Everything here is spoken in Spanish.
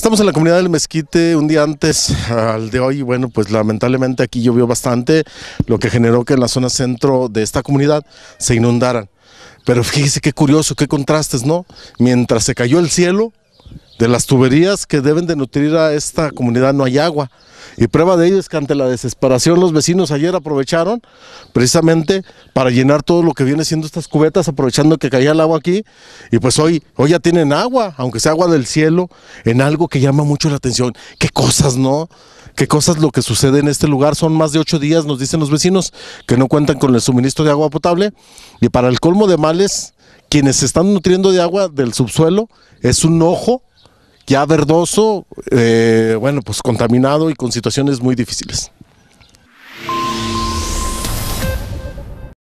Estamos en la comunidad del Mezquite un día antes ah, al de hoy bueno, pues lamentablemente aquí llovió bastante, lo que generó que en la zona centro de esta comunidad se inundaran. Pero fíjese qué curioso, qué contrastes, ¿no? Mientras se cayó el cielo, de las tuberías que deben de nutrir a esta comunidad no hay agua. Y prueba de ello es que ante la desesperación los vecinos ayer aprovecharon precisamente para llenar todo lo que viene siendo estas cubetas, aprovechando que caía el agua aquí. Y pues hoy, hoy ya tienen agua, aunque sea agua del cielo, en algo que llama mucho la atención. ¿Qué cosas, no? ¿Qué cosas lo que sucede en este lugar? Son más de ocho días, nos dicen los vecinos, que no cuentan con el suministro de agua potable. Y para el colmo de males, quienes se están nutriendo de agua del subsuelo es un ojo ya verdoso, eh, bueno, pues contaminado y con situaciones muy difíciles.